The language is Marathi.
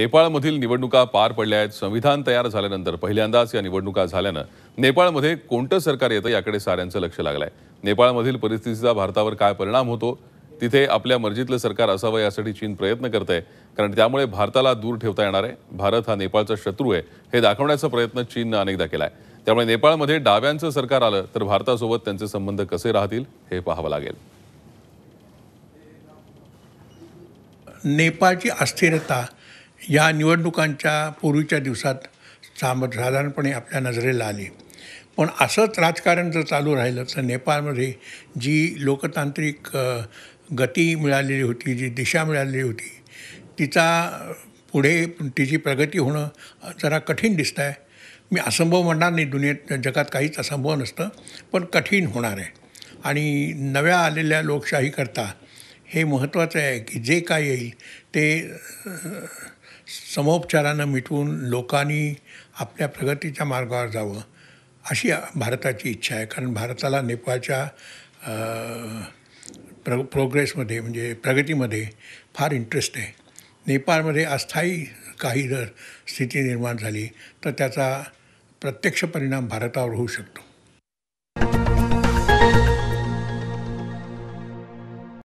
नेपाळमधील निवडणुका पार पडल्या आहेत संविधान तयार झाल्यानंतर पहिल्यांदाच या निवडणुका झाल्यानं नेपाळमध्ये कोणतं सरकार येतं याकडे साऱ्यांचं लक्ष लागलं आहे नेपाळमधील परिस्थितीचा भारतावर काय परिणाम होतो तिथे आपल्या मर्जीतलं सरकार असावं यासाठी चीन प्रयत्न करत आहे कारण त्यामुळे भारताला दूर ठेवता येणार आहे भारत हा नेपाळचा शत्रू आहे हे दाखवण्याचा प्रयत्न चीननं अनेकदा केला आहे त्यामुळे नेपाळमध्ये डाव्यांचं सरकार आलं तर भारतासोबत त्यांचे संबंध कसे राहतील हे पाहावं लागेल नेपाळची अस्थिरता या निवडणुकांच्या पूर्वीच्या दिवसात साम साधारणपणे आपल्या नजरेला आली पण असंच राजकारण जर चालू राहिलं तर नेपाळमध्ये जी लोकतांत्रिक गती मिळालेली होती जी दिशा मिळालेली होती तिचा पुढे तिची प्रगती होणं जरा कठीण दिसतं आहे मी असंभव म्हणणार नाही दुनियेत जगात काहीच असंभव नसतं पण कठीण होणार आहे आणि नव्या आलेल्या लोकशाहीकरता हे महत्त्वाचं आहे की जे काय येईल ते समोपचारानं मिटवून लोकांनी आपल्या प्रगतीच्या मार्गावर जावं अशी भारताची इच्छा आहे कारण भारताला नेपाळच्या प्र प्रोग्रेसमध्ये म्हणजे प्रगतीमध्ये फार इंटरेस्ट आहे नेपाळमध्ये अस्थायी काही जर स्थिती निर्माण झाली तर त्याचा प्रत्यक्ष परिणाम भारतावर होऊ शकतो